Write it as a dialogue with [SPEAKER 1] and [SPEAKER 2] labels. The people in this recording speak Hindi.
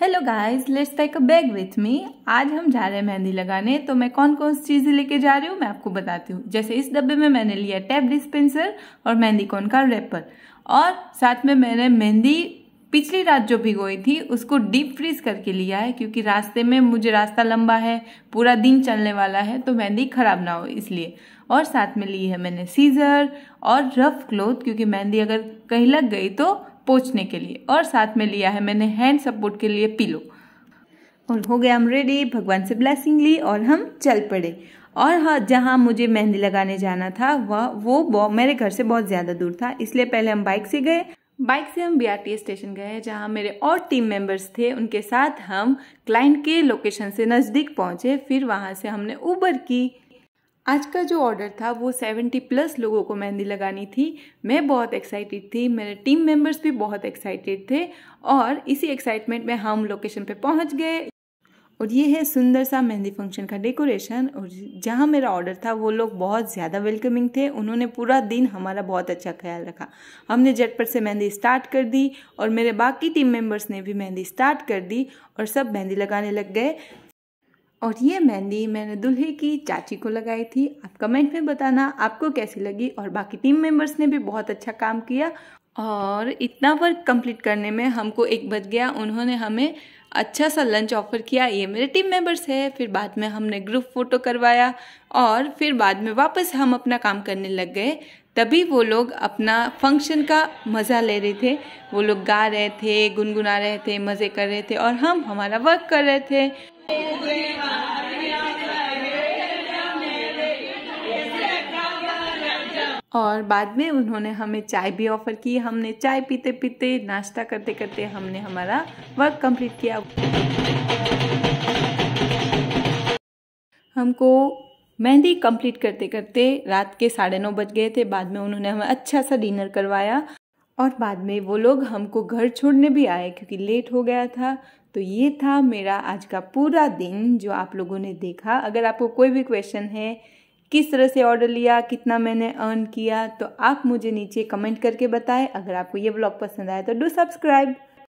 [SPEAKER 1] hello guys let's take a bag with me आज हम जा रहे हैं मेहंदी लगाने तो मैं कौन कौन सी चीज़ें लेके जा रही हूँ मैं आपको बताती हूँ जैसे इस डब्बे में मैंने लिया टैप डिस्पेंसर और मेहंदी कौन का रेपर और साथ में मैंने मेहंदी पिछली रात जो भिगोई थी उसको डीप फ्रीज करके लिया है क्योंकि रास्ते में मुझे रास्ता लंबा है पूरा दिन चलने वाला है तो मेहंदी ख़राब ना हो इसलिए और साथ में ली है मैंने सीजर और रफ क्लोथ क्योंकि मेहंदी अगर कहीं लग गई तो पोछने के लिए और साथ में लिया है मैंने हैंड सपोर्ट के लिए पिलो और हो गया हम रेडी भगवान से ब्लेसिंग ली और हम चल पड़े और हाँ जहाँ मुझे मेहंदी लगाने जाना था वह वो, मेरे घर से बहुत ज़्यादा दूर था इसलिए पहले हम बाइक से गए बाइक से हम बी स्टेशन गए जहाँ मेरे और टीम मेंबर्स थे उनके साथ हम क्लाइंट के लोकेशन से नज़दीक पहुँचे फिर वहाँ से हमने ऊबर की आज का जो ऑर्डर था वो 70 प्लस लोगों को मेहंदी लगानी थी मैं बहुत एक्साइटेड थी मेरे टीम मेंबर्स भी बहुत एक्साइटेड थे और इसी एक्साइटमेंट में हम लोकेशन पे पहुंच गए और ये है सुंदर सा मेहंदी फंक्शन का डेकोरेशन और जहाँ मेरा ऑर्डर था वो लोग बहुत ज़्यादा वेलकमिंग थे उन्होंने पूरा दिन हमारा बहुत अच्छा ख्याल रखा हमने झटपट से मेहंदी स्टार्ट कर दी और मेरे बाकी टीम मेंबर्स ने भी मेहंदी स्टार्ट कर दी और सब मेहंदी लगाने लग गए और ये मेहंदी मैंने दुल्हे की चाची को लगाई थी आप कमेंट में बताना आपको कैसी लगी और बाकी टीम मेंबर्स ने भी बहुत अच्छा काम किया और इतना वर्क कंप्लीट करने में हमको एक बच गया उन्होंने हमें अच्छा सा लंच ऑफर किया ये मेरे टीम मेंबर्स है फिर बाद में हमने ग्रुप फ़ोटो करवाया और फिर बाद में वापस हम अपना काम करने लग गए तभी वो लोग अपना फंक्शन का मज़ा ले रहे थे वो लोग गा रहे थे गुनगुना रहे थे मज़े कर रहे थे और हम हमारा वर्क कर रहे थे और बाद में उन्होंने हमें चाय भी ऑफ़र की हमने चाय पीते पीते नाश्ता करते करते हमने हमारा वर्क कंप्लीट किया हमको मेहंदी कंप्लीट करते करते रात के साढ़े नौ बज गए थे बाद में उन्होंने हमें अच्छा सा डिनर करवाया और बाद में वो लोग हमको घर छोड़ने भी आए क्योंकि लेट हो गया था तो ये था मेरा आज का पूरा दिन जो आप लोगों ने देखा अगर आपको कोई भी क्वेश्चन है किस तरह से ऑर्डर लिया कितना मैंने अर्न किया तो आप मुझे नीचे कमेंट करके बताएं अगर आपको ये ब्लॉग पसंद आए तो डू सब्सक्राइब